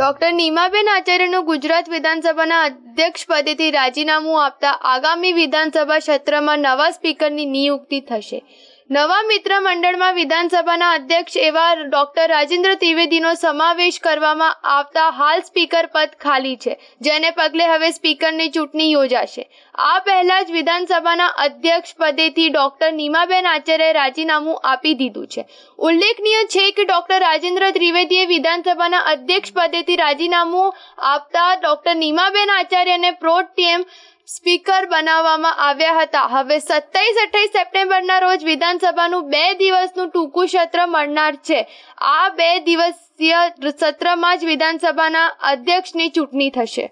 doctor Nimaben આચાર્યનું Gujarat વિધાનસભાના અધ્યક્ષ પદેથી રાજીનામું આપતા આગામી વિધાનસભા સત્રમાં નવા સ્પીકરની નિયુક્તિ થશે નવા મિત્ર મંડળમાં વિધાનસભાના અધ્યક્ષ એવા ડોક્ટર રાજેન્દ્ર ત્રિવેદીનો સમાવેશ કરવામાં આવતા હાલ સ્પીકર પદ ખાલી છે જેને પગલે હવે સ્પીકરની ચૂંટણી યોજાશે આ પહેલા જ વિધાનસભાના અધ્યક્ષ પદેથી ડોક્ટર નીમાબેન આચાર્યએ રાજીનામું આપી દીધું છે ઉલ્લેખનીય છે કે ડોક્ટર રાજેન્દ્ર ત્રિવેદીએ વિધાનસભાના અધ્યક્ષ પદેથી રાજીનામું આપતા ડોક્ટર નીમાબેન આચાર્યને પ્રો ટીએમ સ્પીકર બનાવવામાં આવ્યા હતા હવે સત્તાવીસ અઠ્યાવીસ સપ્ટેમ્બરના રોજ વિધાનસભાનું બે દિવસનું ટૂંકું સત્ર મળનાર છે આ બે દિવસીય સત્રમાં જ વિધાનસભાના અધ્યક્ષની ચૂંટણી થશે